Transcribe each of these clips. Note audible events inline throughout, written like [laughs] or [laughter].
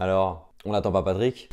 Alors, on n'attend pas Patrick.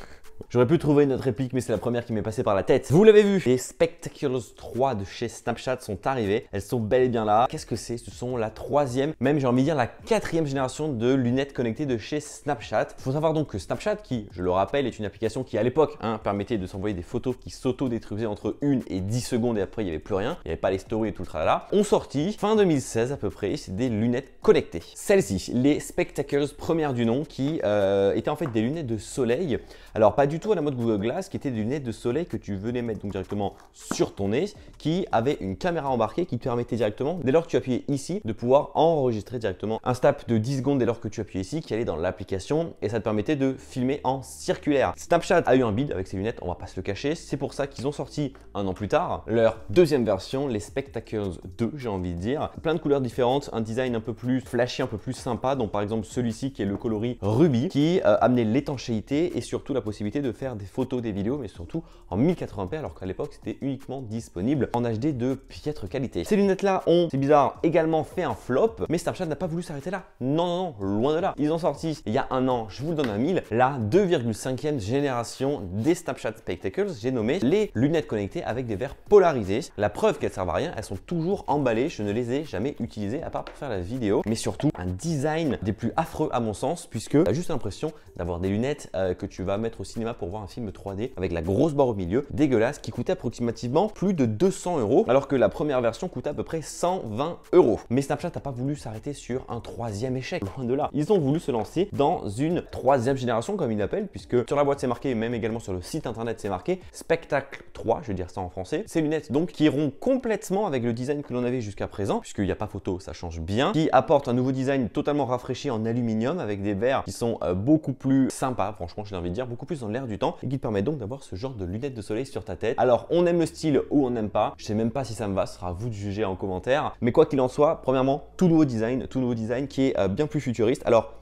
J'aurais pu trouver une autre réplique, mais c'est la première qui m'est passée par la tête. Vous l'avez vu, les Spectacles 3 de chez Snapchat sont arrivés. Elles sont bel et bien là. Qu'est-ce que c'est Ce sont la troisième, même j'ai envie de dire la quatrième génération de lunettes connectées de chez Snapchat. Faut savoir donc que Snapchat, qui, je le rappelle, est une application qui à l'époque hein, permettait de s'envoyer des photos qui s'auto-détruisaient entre 1 et 10 secondes et après il n'y avait plus rien, il n'y avait pas les stories et tout le tralala, ont sorti fin 2016 à peu près, c'est des lunettes connectées. Celles-ci, les Spectacles premières du nom, qui euh, étaient en fait des lunettes de soleil. Alors pas du tout à la mode Google Glass, qui était des lunettes de soleil que tu venais mettre donc directement sur ton nez, qui avait une caméra embarquée qui te permettait directement, dès lors que tu appuyais ici, de pouvoir enregistrer directement un snap de 10 secondes dès lors que tu appuyais ici, qui allait dans l'application, et ça te permettait de filmer en circulaire. Snapchat a eu un bide avec ses lunettes, on va pas se le cacher, c'est pour ça qu'ils ont sorti un an plus tard leur deuxième version, les Spectacles 2, j'ai envie de dire. Plein de couleurs différentes, un design un peu plus flashy, un peu plus sympa, dont par exemple celui-ci qui est le coloris Ruby, qui euh, amenait l'étanchéité et surtout la possibilité de faire des photos, des vidéos, mais surtout en 1080p, alors qu'à l'époque, c'était uniquement disponible en HD de piètre qualité. Ces lunettes-là ont, c'est bizarre, également fait un flop, mais Snapchat n'a pas voulu s'arrêter là. Non, non, non, loin de là. Ils ont sorti il y a un an, je vous le donne à 1000, la 2,5e génération des Snapchat Spectacles, j'ai nommé les lunettes connectées avec des verres polarisés. La preuve qu'elles servent à rien, elles sont toujours emballées, je ne les ai jamais utilisées à part pour faire la vidéo, mais surtout un design des plus affreux à mon sens, puisque tu as juste l'impression d'avoir des lunettes euh, que tu vas mettre au cinéma pour voir un film 3D avec la grosse barre au milieu, dégueulasse, qui coûtait approximativement plus de 200 euros, alors que la première version coûtait à peu près 120 euros. Mais Snapchat n'a pas voulu s'arrêter sur un troisième échec, loin de là. Ils ont voulu se lancer dans une troisième génération, comme ils l'appellent, puisque sur la boîte c'est marqué, et même également sur le site internet c'est marqué, Spectacle 3, je vais dire ça en français, ces lunettes donc qui iront complètement avec le design que l'on avait jusqu'à présent, puisqu'il n'y a pas photo, ça change bien, qui apporte un nouveau design totalement rafraîchi en aluminium avec des verres qui sont euh, beaucoup plus sympas, franchement j'ai envie de dire, beaucoup plus dans du temps et qui te permet donc d'avoir ce genre de lunettes de soleil sur ta tête. Alors on aime le style ou on n'aime pas, je sais même pas si ça me va, sera à vous de juger en commentaire. Mais quoi qu'il en soit, premièrement, tout nouveau design, tout nouveau design qui est euh, bien plus futuriste. Alors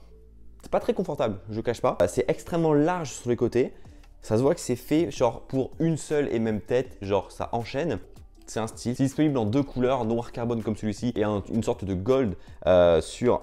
c'est pas très confortable, je cache pas, euh, c'est extrêmement large sur les côtés. Ça se voit que c'est fait genre pour une seule et même tête, genre ça enchaîne c'est un style. C'est disponible en deux couleurs, noir carbone comme celui-ci et une sorte de gold euh, sur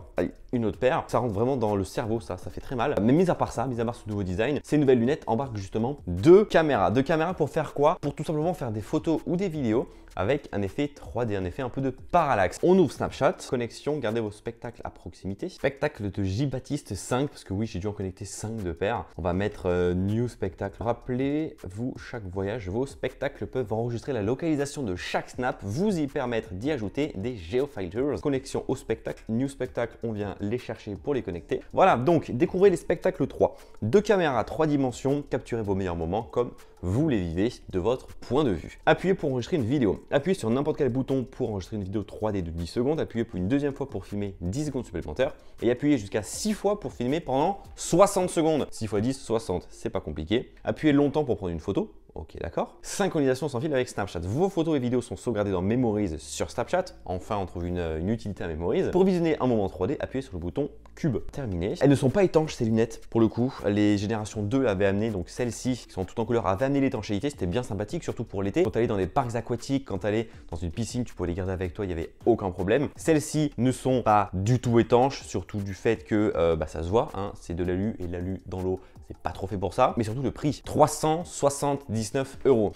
une autre paire. Ça rentre vraiment dans le cerveau, ça, ça fait très mal. Mais mis à part ça, mis à part ce nouveau design, ces nouvelles lunettes embarquent justement deux caméras. Deux caméras pour faire quoi Pour tout simplement faire des photos ou des vidéos avec un effet 3D, un effet un peu de parallaxe. On ouvre Snapchat, connexion, gardez vos spectacles à proximité. Spectacle de J. Baptiste 5, parce que oui, j'ai dû en connecter 5 de paire, On va mettre euh, New Spectacle. Rappelez-vous, chaque voyage, vos spectacles peuvent enregistrer la localisation de chaque snap, vous y permettre d'y ajouter des geofilters. Connexion au spectacle, New Spectacle, on vient les chercher pour les connecter. Voilà, donc découvrez les spectacles 3. Deux caméras, à trois dimensions, capturez vos meilleurs moments comme vous les vivez de votre point de vue. Appuyez pour enregistrer une vidéo. Appuyez sur n'importe quel bouton pour enregistrer une vidéo 3D de 10 secondes. Appuyez pour une deuxième fois pour filmer 10 secondes supplémentaires. Et appuyez jusqu'à 6 fois pour filmer pendant 60 secondes. 6 x 10, 60. C'est pas compliqué. Appuyez longtemps pour prendre une photo. Ok, d'accord. Synchronisation sans fil avec Snapchat. Vos photos et vidéos sont sauvegardées dans Memories sur Snapchat. Enfin, on trouve une, utilité à Memories. Pour visionner un moment 3D, appuyez sur le bouton cube. Terminé. Elles ne sont pas étanches, ces lunettes, pour le coup. Les générations 2 avaient amené, donc celles-ci, qui sont toutes en couleur, avaient amené l'étanchéité. C'était bien sympathique, surtout pour l'été. Quand allais dans des parcs aquatiques, quand allais dans une piscine, tu pouvais les garder avec toi, il n'y avait aucun problème. Celles-ci ne sont pas du tout étanches, surtout du fait que euh, bah, ça se voit. Hein, c'est de l'alu et l'alu dans l'eau, c'est pas trop fait pour ça. Mais surtout le prix, 370 19 euros.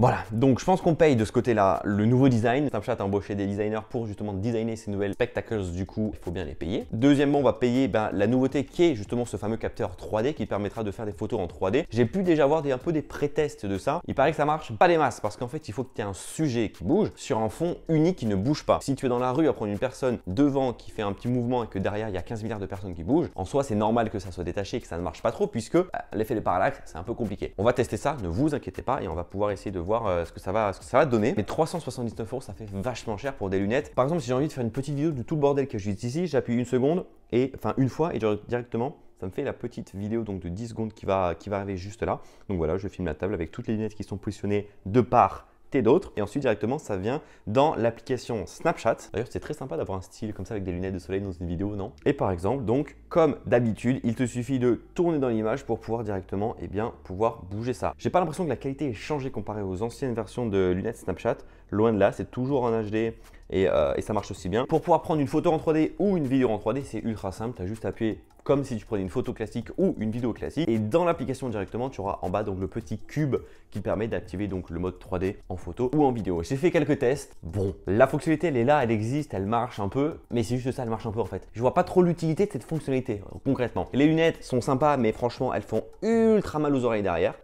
Voilà, donc je pense qu'on paye de ce côté-là le nouveau design. Snapchat a embauché des designers pour justement designer ces nouvelles spectacles, du coup, il faut bien les payer. Deuxièmement, on va payer ben, la nouveauté qui est justement ce fameux capteur 3D qui permettra de faire des photos en 3D. J'ai pu déjà voir un peu des pré-tests de ça. Il paraît que ça marche pas des masses parce qu'en fait, il faut que tu aies un sujet qui bouge sur un fond unique qui ne bouge pas. Si tu es dans la rue à prendre une personne devant qui fait un petit mouvement et que derrière, il y a 15 milliards de personnes qui bougent, en soi, c'est normal que ça soit détaché et que ça ne marche pas trop puisque bah, l'effet des parallaxe c'est un peu compliqué. On va tester ça, ne vous inquiétez pas, et on va pouvoir essayer de voir euh, ce que ça va, ce que ça va donner. Mais 379 euros, ça fait vachement cher pour des lunettes. Par exemple, si j'ai envie de faire une petite vidéo de tout le bordel que j'ai ici, j'appuie une seconde et enfin une fois et directement ça me fait la petite vidéo donc de 10 secondes qui va, qui va arriver juste là. Donc voilà, je filme la table avec toutes les lunettes qui sont positionnées de part et d'autres. Et ensuite, directement, ça vient dans l'application Snapchat. D'ailleurs, c'est très sympa d'avoir un style comme ça avec des lunettes de soleil dans une vidéo, non Et par exemple, donc, comme d'habitude, il te suffit de tourner dans l'image pour pouvoir directement, et eh bien, pouvoir bouger ça. J'ai pas l'impression que la qualité ait changé comparé aux anciennes versions de lunettes Snapchat. Loin de là, c'est toujours en HD. Euh, et, ça marche aussi bien. Pour pouvoir prendre une photo en 3D ou une vidéo en 3D, c'est ultra simple, tu as juste appuyé comme si tu prenais une photo classique ou une vidéo classique. Et dans l'application directement, tu auras en bas donc le petit cube qui permet d'activer donc le mode 3D en photo ou en vidéo. J'ai fait quelques tests. Bon, la fonctionnalité, elle est là, elle existe, elle marche un peu, mais c'est juste ça, elle marche un peu en fait. Je vois pas trop l'utilité de cette fonctionnalité concrètement. Les lunettes sont sympas, mais franchement, elles font ultra mal aux oreilles derrière.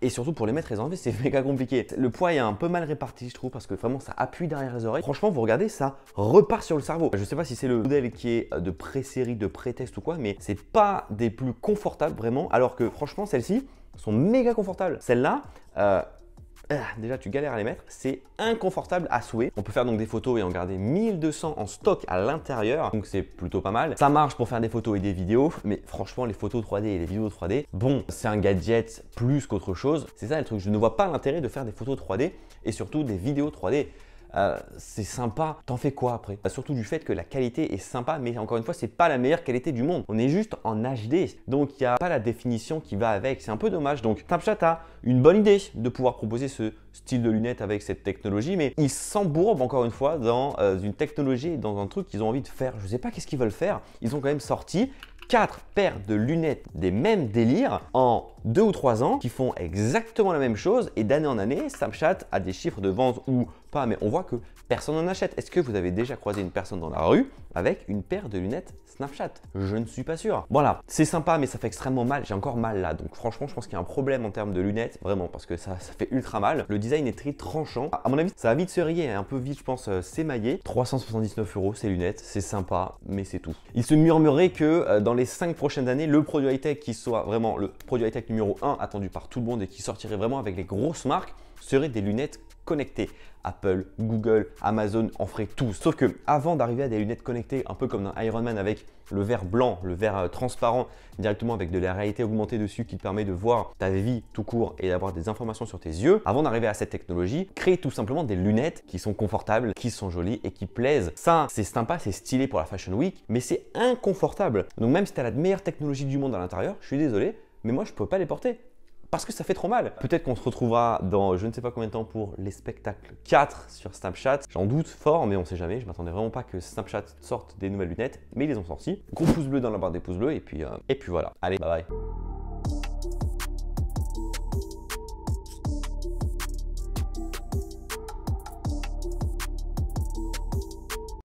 Et surtout pour les mettre et c'est [laughs] méga compliqué. Le poids est un peu mal réparti, je trouve, parce que vraiment ça appuie derrière les oreilles. Franchement, vous regardez, ça repart sur le cerveau. Je sais pas si c'est le modèle qui est euh, de pré-série, de pré-test ou quoi, mais c'est pas des plus confortables vraiment. Alors que franchement, celles-ci sont méga confortables. Celles-là, euh, ah, déjà tu galères à les mettre, c'est inconfortable à souhait. On peut faire donc des photos et en garder 1200 en stock à l'intérieur, donc c'est plutôt pas mal. Ça marche pour faire des photos et des vidéos, mais franchement les photos 3D et les vidéos 3D, bon, c'est un gadget plus qu'autre chose. C'est ça le truc, je ne vois pas l'intérêt de faire des photos 3D et surtout des vidéos 3D. Euh, c'est sympa. T'en fais quoi après bah, Surtout du fait que la qualité est sympa, mais encore une fois, c'est pas la meilleure qualité du monde. On est juste en HD, donc il n'y a pas la définition qui va avec. C'est un peu dommage. Donc Tapchata une bonne idée de pouvoir proposer ce style de lunettes avec cette technologie, mais ils s'embourbent encore une fois dans euh, une technologie, dans un truc qu'ils ont envie de faire. Je ne sais pas qu'est-ce qu'ils veulent faire. Ils ont quand même sorti quatre paires de lunettes des mêmes délires en deux ou trois ans qui font exactement la même chose et d'année en année, Snapchat a des chiffres de vente ou pas, mais on voit que personne n'en achète. Est-ce que vous avez déjà croisé une personne dans la rue avec une paire de lunettes Snapchat Je ne suis pas sûr. Voilà, c'est sympa, mais ça fait extrêmement mal. J'ai encore mal là, donc franchement, je pense qu'il y a un problème en termes de lunettes, vraiment, parce que ça, ça fait ultra mal. Le est très tranchant. À mon avis, ça a vite se rayer, hein. un peu vite, je pense, euh, s'émailler. 379 euros, ces lunettes, c'est sympa, mais c'est tout. Il se murmurait que euh, dans les 5 prochaines années, le produit high-tech qui soit vraiment le produit high-tech numéro 1 attendu par tout le monde et qui sortirait vraiment avec les grosses marques, seraient des lunettes connectées. Apple, Google, Amazon en feraient tout. Sauf que avant d'arriver à des lunettes connectées, un peu comme dans Iron Man avec le verre blanc, le verre euh, transparent, directement avec de la réalité augmentée dessus qui te permet de voir ta vie tout court et d'avoir des informations sur tes yeux, avant d'arriver à cette technologie, crée tout simplement des lunettes qui sont confortables, qui sont jolies et qui plaisent. Ça, c'est sympa, c'est stylé pour la Fashion Week, mais c'est inconfortable. Donc même si tu as la meilleure technologie du monde à l'intérieur, je suis désolé, mais moi je peux pas les porter parce que ça fait trop mal. Peut-être qu'on se retrouvera dans je ne sais pas combien de temps pour les spectacles 4 sur Snapchat. J'en doute fort, mais on sait jamais. Je m'attendais vraiment pas que Snapchat sorte des nouvelles lunettes, mais ils les ont sorties. Gros pouce bleu dans la barre des pouces bleus, et puis, euh, et puis voilà. Allez, bye bye.